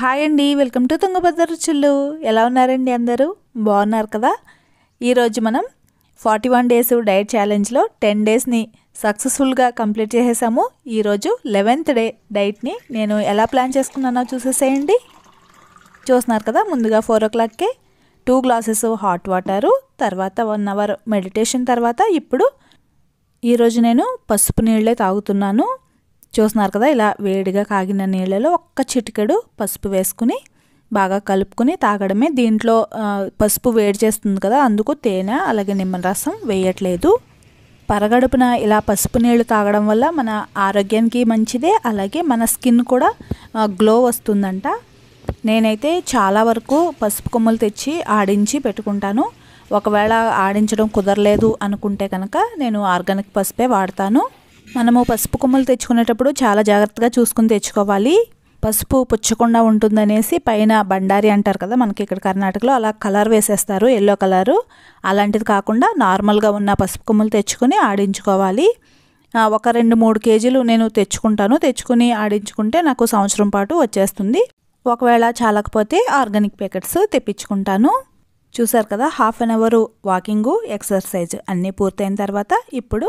hi అండి welcome to Tungabhadra రుచులు ఎలా ఉన్నారండి అందరూ బాగున్నారు కదా ఈరోజు మనం ఫార్టీ వన్ డేస్ డైట్ ఛాలెంజ్లో టెన్ డేస్ని సక్సెస్ఫుల్గా కంప్లీట్ చేసేసాము ఈరోజు లెవెన్త్ డే డైట్ని నేను ఎలా ప్లాన్ చేసుకున్నానో చూసేసేయండి చూస్తున్నారు కదా ముందుగా ఫోర్ ఓ క్లాక్కే టూ గ్లాసెస్ హాట్ వాటరు తర్వాత వన్ అవర్ మెడిటేషన్ తర్వాత ఇప్పుడు ఈరోజు నేను పసుపు నీళ్ళే తాగుతున్నాను చూస్తున్నారు కదా ఇలా వేడిగా కాగిన నీళ్ళలో ఒక్క చిటికెడు పసుపు వేసుకుని బాగా కలుపుకుని తాగడమే దీంట్లో పసుపు వేడి చేస్తుంది కదా అందుకు తేనె అలాగే నిమ్మరసం వేయట్లేదు పరగడుపున ఇలా పసుపు నీళ్లు తాగడం వల్ల మన ఆరోగ్యానికి మంచిదే అలాగే మన స్కిన్ కూడా గ్లో వస్తుందంట నేనైతే చాలా వరకు పసుపు కొమ్మలు తెచ్చి ఆడించి పెట్టుకుంటాను ఒకవేళ ఆడించడం కుదరలేదు అనుకుంటే కనుక నేను ఆర్గానిక్ పసుపే వాడతాను మనము పసుపు కొమ్మలు తెచ్చుకునేటప్పుడు చాలా జాగ్రత్తగా చూసుకుని తెచ్చుకోవాలి పసుపు పుచ్చకుండా ఉంటుందనేసి పైన బండారి అంటారు కదా మనకి ఇక్కడ కర్ణాటకలో అలా కలర్ వేసేస్తారు ఎల్లో కలరు అలాంటిది కాకుండా నార్మల్గా ఉన్న పసుపు కొమ్మలు తెచ్చుకొని ఆడించుకోవాలి ఒక రెండు మూడు కేజీలు నేను తెచ్చుకుంటాను తెచ్చుకుని ఆడించుకుంటే నాకు సంవత్సరం పాటు వచ్చేస్తుంది ఒకవేళ చాలకపోతే ఆర్గానిక్ ప్యాకెట్స్ తెప్పించుకుంటాను చూసారు కదా half an hour walking exercise అన్నీ పూర్తయిన తర్వాత ఇప్పుడు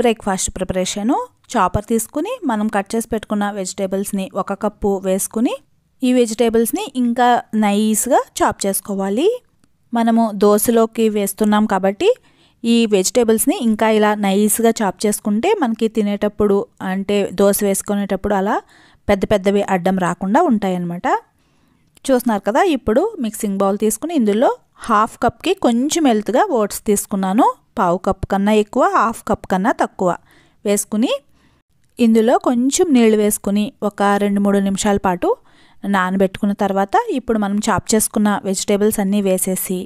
బ్రేక్ఫాస్ట్ ప్రిపరేషను చాపర్ తీసుకుని మనం కట్ చేసి పెట్టుకున్న వెజిటేబుల్స్ని ఒక కప్పు వేసుకుని ఈ వెజిటేబుల్స్ని ఇంకా నైస్గా చాప్ చేసుకోవాలి మనము దోశలోకి వేస్తున్నాం కాబట్టి ఈ వెజిటేబుల్స్ని ఇంకా ఇలా నైస్గా చాప్ చేసుకుంటే మనకి తినేటప్పుడు అంటే దోశ వేసుకునేటప్పుడు అలా పెద్ద పెద్దవి అడ్డం రాకుండా ఉంటాయన్నమాట చూస్తున్నారు కదా ఇప్పుడు మిక్సింగ్ బౌల్ తీసుకుని ఇందులో హాఫ్ కప్కి కొంచెం హెల్త్గా ఓట్స్ తీసుకున్నాను పావు కప్పు కన్నా ఎక్కువ హాఫ్ కప్ కన్నా తక్కువ వేసుకుని ఇందులో కొంచెం నీళ్ళు వేసుకుని ఒక రెండు మూడు నిమిషాల పాటు నానబెట్టుకున్న తర్వాత ఇప్పుడు మనం చాప్ చేసుకున్న వెజిటేబుల్స్ అన్నీ వేసేసి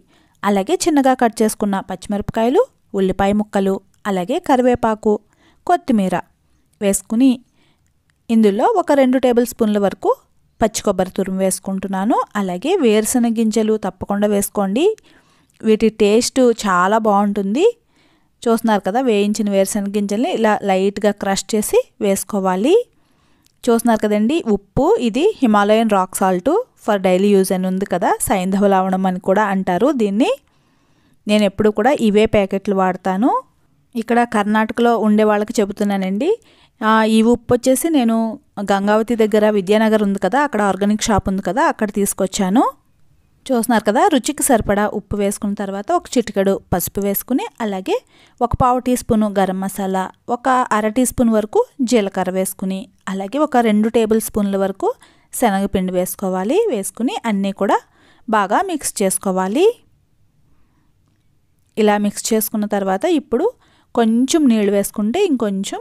అలాగే చిన్నగా కట్ చేసుకున్న పచ్చిమిరపకాయలు ఉల్లిపాయ ముక్కలు అలాగే కరివేపాకు కొత్తిమీర వేసుకుని ఇందులో ఒక రెండు టేబుల్ స్పూన్ల వరకు పచ్చి కొబ్బరి తురుము వేసుకుంటున్నాను అలాగే వేరుశెనగ గింజలు తప్పకుండా వేసుకోండి వీటి టేస్ట్ చాలా బాగుంటుంది చూస్తున్నారు కదా వేయించిన వేరుశనగ గింజల్ని ఇలా లైట్గా క్రష్ చేసి వేసుకోవాలి చూస్తున్నారు కదండి ఉప్పు ఇది Himalayan rock salt for daily use అని ఉంది కదా సైంధవ లవణం అని కూడా అంటారు దీన్ని నేను ఎప్పుడు కూడా ఇవే ప్యాకెట్లు వాడతాను ఇక్కడ కర్ణాటకలో ఉండే వాళ్ళకి చెబుతున్నానండి ఈ ఉప్పు వచ్చేసి నేను గంగావతి దగ్గర విద్యానగర్ ఉంది కదా అక్కడ ఆర్గానిక్ షాప్ ఉంది కదా అక్కడ తీసుకొచ్చాను చూస్తున్నారు కదా రుచికి సరిపడా ఉప్పు వేసుకున్న తర్వాత ఒక చిటికెడు పసుపు వేసుకుని అలాగే ఒక పావు టీ స్పూను గరం మసాలా ఒక అర టీ స్పూన్ వరకు జీలకర్ర వేసుకుని అలాగే ఒక రెండు టేబుల్ స్పూన్ల వరకు శనగపిండి వేసుకోవాలి వేసుకుని అన్నీ కూడా బాగా మిక్స్ చేసుకోవాలి ఇలా మిక్స్ చేసుకున్న తర్వాత ఇప్పుడు కొంచెం నీళ్ళు వేసుకుంటే ఇంకొంచెం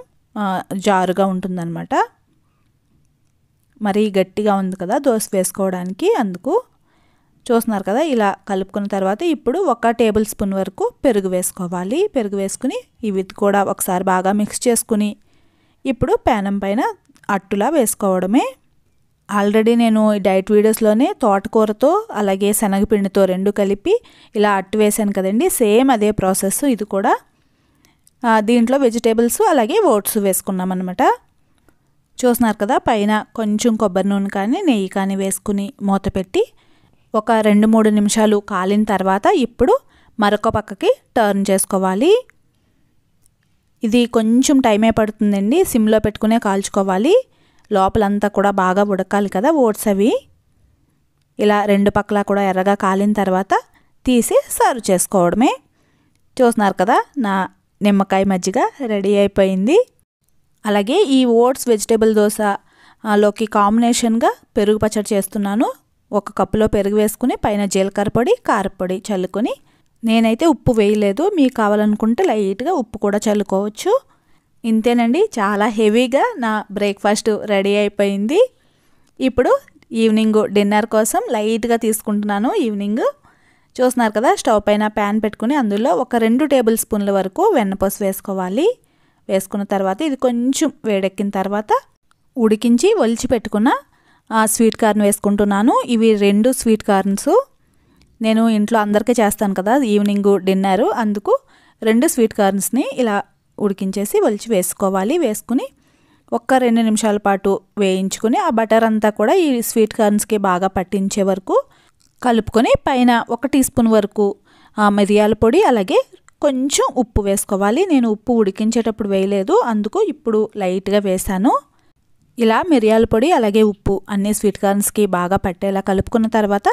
జారుగా ఉంటుందన్నమాట మరీ గట్టిగా ఉంది కదా దోశ వేసుకోవడానికి అందుకు చూస్తున్నారు కదా ఇలా కలుపుకున్న తర్వాత ఇప్పుడు ఒక టేబుల్ స్పూన్ వరకు పెరుగు వేసుకోవాలి పెరుగు వేసుకుని ఇవి కూడా ఒకసారి బాగా మిక్స్ చేసుకుని ఇప్పుడు పేనం పైన అట్టులా వేసుకోవడమే ఆల్రెడీ నేను ఈ డైట్ వీడియోస్లోనే తోటకూరతో అలాగే శనగపిండితో రెండు కలిపి ఇలా అట్టు వేశాను కదండి సేమ్ అదే ప్రాసెస్ ఇది కూడా దీంట్లో వెజిటేబుల్స్ అలాగే ఓట్స్ వేసుకున్నాం అనమాట చూస్తున్నారు కదా పైన కొంచెం కొబ్బరి నూనె కానీ నెయ్యి కానీ వేసుకుని మూత పెట్టి ఒక రెండు మూడు నిమిషాలు కాలిన తర్వాత ఇప్పుడు మరొక పక్కకి టర్న్ చేసుకోవాలి ఇది కొంచెం టైమే పడుతుందండి సిమ్లో పెట్టుకునే కాల్చుకోవాలి లోపలంతా కూడా బాగా ఉడకాలి కదా ఓట్స్ అవి ఇలా రెండు పక్కల కూడా ఎర్రగా కాలిన తర్వాత తీసి సర్వ్ చేసుకోవడమే చూస్తున్నారు కదా నా నిమ్మకాయ మజ్జిగ రెడీ అయిపోయింది అలాగే ఈ ఓట్స్ వెజిటేబుల్ దోశలోకి కాంబినేషన్గా పెరుగు పచ్చడి చేస్తున్నాను ఒక కప్పులో పెరుగు వేసుకుని పైన జీలకర్ర పొడి కారపొడి చల్లుకొని నేనైతే ఉప్పు వేయలేదు మీకు కావాలనుకుంటే లైట్గా ఉప్పు కూడా చల్లుకోవచ్చు ఇంతేనండి చాలా హెవీగా నా బ్రేక్ఫాస్ట్ రెడీ అయిపోయింది ఇప్పుడు ఈవినింగ్ డిన్నర్ కోసం లైట్గా తీసుకుంటున్నాను ఈవినింగ్ చూస్తున్నారు కదా స్టవ్ పైన ప్యాన్ పెట్టుకుని అందులో ఒక రెండు టేబుల్ స్పూన్ల వరకు వెన్నపసు వేసుకోవాలి వేసుకున్న తర్వాత ఇది కొంచెం వేడెక్కిన తర్వాత ఉడికించి ఒలిచి పెట్టుకున్న స్వీట్ కార్న్ వేసుకుంటున్నాను ఇవి రెండు స్వీట్ కార్న్స్ నేను ఇంట్లో అందరికీ చేస్తాను కదా ఈవినింగ్ డిన్నర్ అందుకు రెండు స్వీట్ కార్న్స్ని ఇలా ఉడికించేసి ఒలిచి వేసుకోవాలి వేసుకుని ఒక్క రెండు నిమిషాల పాటు వేయించుకుని ఆ బటర్ అంతా కూడా ఈ స్వీట్ కార్న్స్కి బాగా పట్టించే వరకు కలుపుకొని పైన ఒక టీ స్పూన్ వరకు మిరియాల పొడి అలాగే కొంచెం ఉప్పు వేసుకోవాలి నేను ఉప్పు ఉడికించేటప్పుడు వేయలేదు అందుకు ఇప్పుడు లైట్గా వేశాను ఇలా మిరియాల పొడి అలాగే ఉప్పు అన్ని స్వీట్ కార్న్స్కి బాగా పట్టేలా కలుపుకున్న తర్వాత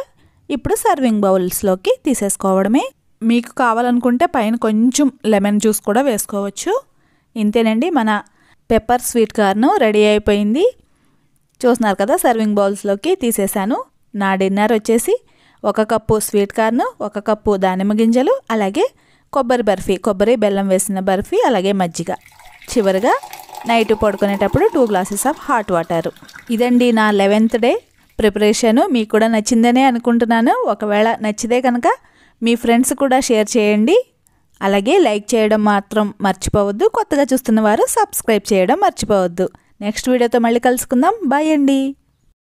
ఇప్పుడు సర్వింగ్ బౌల్స్లోకి తీసేసుకోవడమే మీకు కావాలనుకుంటే పైన కొంచెం లెమన్ జ్యూస్ కూడా వేసుకోవచ్చు ఇంతేనండి మన పెప్పర్ స్వీట్ కార్న్ రెడీ అయిపోయింది చూస్తున్నారు కదా సర్వింగ్ బౌల్స్లోకి తీసేసాను నా డిన్నర్ వచ్చేసి ఒక కప్పు స్వీట్ కార్న్ ఒక కప్పు దానిమ్మ గింజలు అలాగే కొబ్బరి బర్ఫీ కొబ్బరి బెల్లం వేసిన బర్ఫీ అలాగే మజ్జిగ చివరిగా నైట్ పడుకునేటప్పుడు two glasses of hot water ఇదండి నా లెవెన్త్ డే ప్రిపరేషను మీకు కూడా నచ్చిందనే అనుకుంటున్నాను ఒకవేళ నచ్చితే కనుక మీ ఫ్రెండ్స్ కూడా షేర్ చేయండి అలాగే లైక్ చేయడం మాత్రం మర్చిపోవద్దు కొత్తగా చూస్తున్న వారు సబ్స్క్రైబ్ చేయడం మర్చిపోవద్దు నెక్స్ట్ వీడియోతో మళ్ళీ కలుసుకుందాం బాయ్ అండి